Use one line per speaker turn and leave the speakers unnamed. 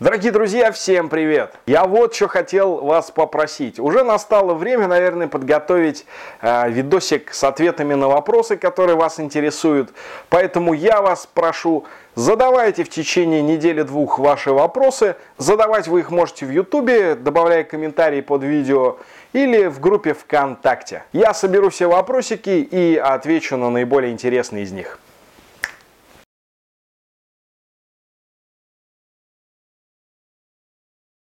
Дорогие друзья, всем привет! Я вот что хотел вас попросить. Уже настало время, наверное, подготовить э, видосик с ответами на вопросы, которые вас интересуют. Поэтому я вас прошу, задавайте в течение недели-двух ваши вопросы. Задавать вы их можете в Ютубе, добавляя комментарии под видео, или в группе ВКонтакте. Я соберу все вопросики и отвечу на наиболее интересные из них.